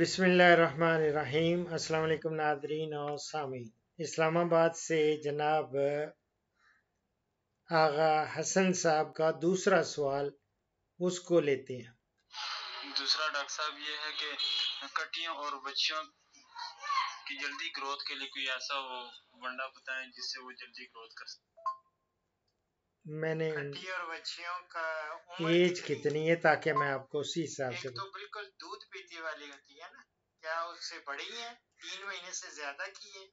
बिसमीम अस्सलाम नादरीन और सामी इस्लामाबाद से जनाब आगा हसन साहब का दूसरा सवाल उसको लेते हैं दूसरा डॉक्टर साहब ये है कि कटियों और बच्चियों की जल्दी ग्रोथ के लिए कोई ऐसा वो बंडा बताएं जिससे वो जल्दी ग्रोथ कर सके मैंने बच्चियों का एज कितनी है ताकि मैं आपको उसी हिसाब से तो बिल्कुल दूध पीती वाली होती है ना क्या उससे बड़ी है तीन महीने से ज्यादा की है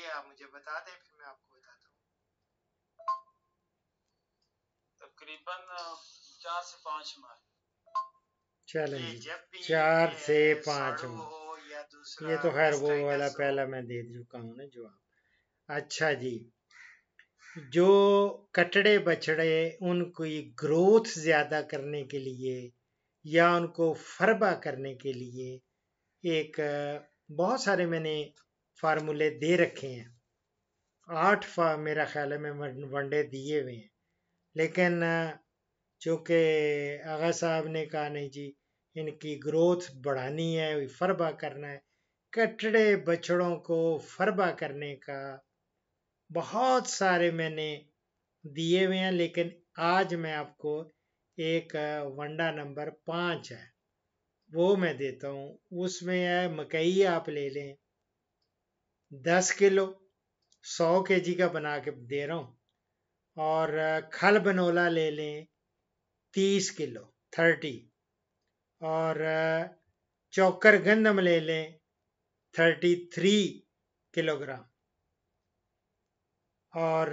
ये आप मुझे बता दें फिर मैं आपको बता हूँ तकरीबन चार से पांच माह चलें चार से पांच माह ये तो खैर वो वाला पहला मैं दे चुका हूँ ना जवाब अच्छा जी जो कटड़े बछड़े उनकी ग्रोथ ज़्यादा करने के लिए या उनको फरबा करने के लिए एक बहुत सारे मैंने फार्मूले दे रखे हैं आठ फा मेरा ख्याल है मैं वनडे दिए हुए हैं लेकिन चूँकि आगा साहब ने कहा नहीं जी इनकी ग्रोथ बढ़ानी है फरबा करना है कटड़े बछड़ों को फरबा करने का बहुत सारे मैंने दिए हुए हैं लेकिन आज मैं आपको एक वंडा नंबर पाँच है वो मैं देता हूँ उसमें है मकई आप ले लें दस किलो सौ के जी का बना के दे रहा हूँ और खल बनोला ले लें तीस किलो थर्टी और चौकर गंदम ले लें थर्टी थ्री किलोग्राम और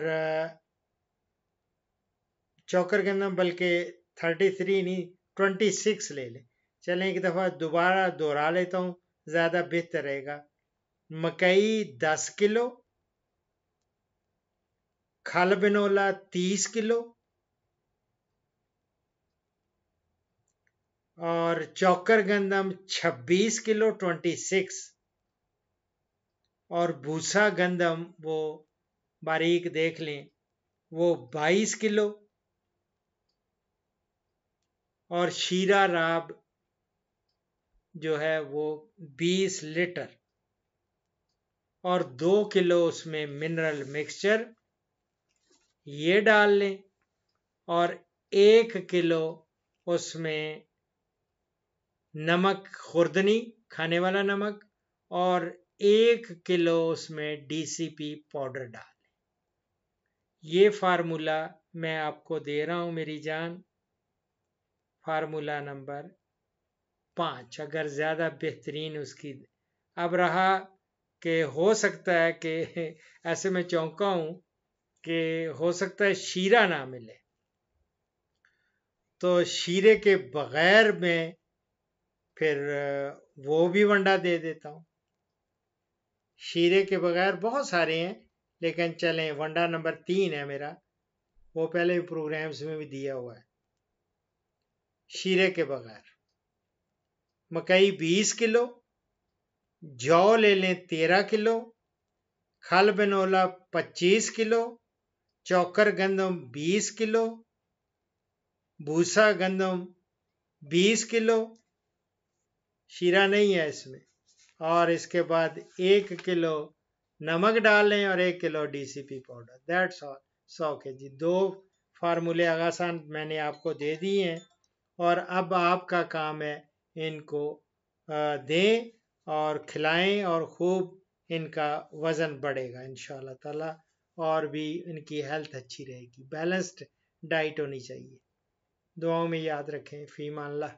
चौकर के अंदर बल्कि थर्टी थ्री नहीं ट्वेंटी सिक्स ले लें चलें एक दफ़ा दोबारा दोहरा लेता हूँ ज़्यादा बेहतर रहेगा मकई दस किलो खल बिनोला तीस किलो और चौकर गंदम 26 किलो 26 और भूसा गंदम वो बारीक देख लें वो 22 किलो और शीरा राब जो है वो 20 लीटर और दो किलो उसमें मिनरल मिक्सचर ये डाल लें और एक किलो उसमें नमक खुर्दनी खाने वाला नमक और एक किलो उसमें डीसीपी पाउडर डाल ये फार्मूला मैं आपको दे रहा हूं मेरी जान फार्मूला नंबर पाँच अगर ज़्यादा बेहतरीन उसकी अब रहा कि हो सकता है कि ऐसे में चौंका हूं कि हो सकता है शीरा ना मिले तो शीरे के बगैर में फिर वो भी वंडा दे देता हूँ शीरे के बगैर बहुत सारे हैं लेकिन चलें वंडा नंबर तीन है मेरा वो पहले भी प्रोग्राम्स में भी दिया हुआ है शीरे के बगैर मकई बीस किलो जौ ले लें तेरह किलो खल बनोला पच्चीस किलो चौकर गंदम बीस किलो भूसा गंदम बीस किलो शीरा नहीं है इसमें और इसके बाद एक किलो नमक डाल लें और एक kilo DCP powder that's all सौ के जी दो फार्मूले आगासान मैंने आपको दे दिए हैं और अब आपका काम है इनको दें और खिलाएं और खूब इनका वज़न बढ़ेगा इन ताला और भी इनकी हेल्थ अच्छी रहेगी बैलेंस्ड डाइट होनी चाहिए दुआओं में याद रखें फ़ीमान ला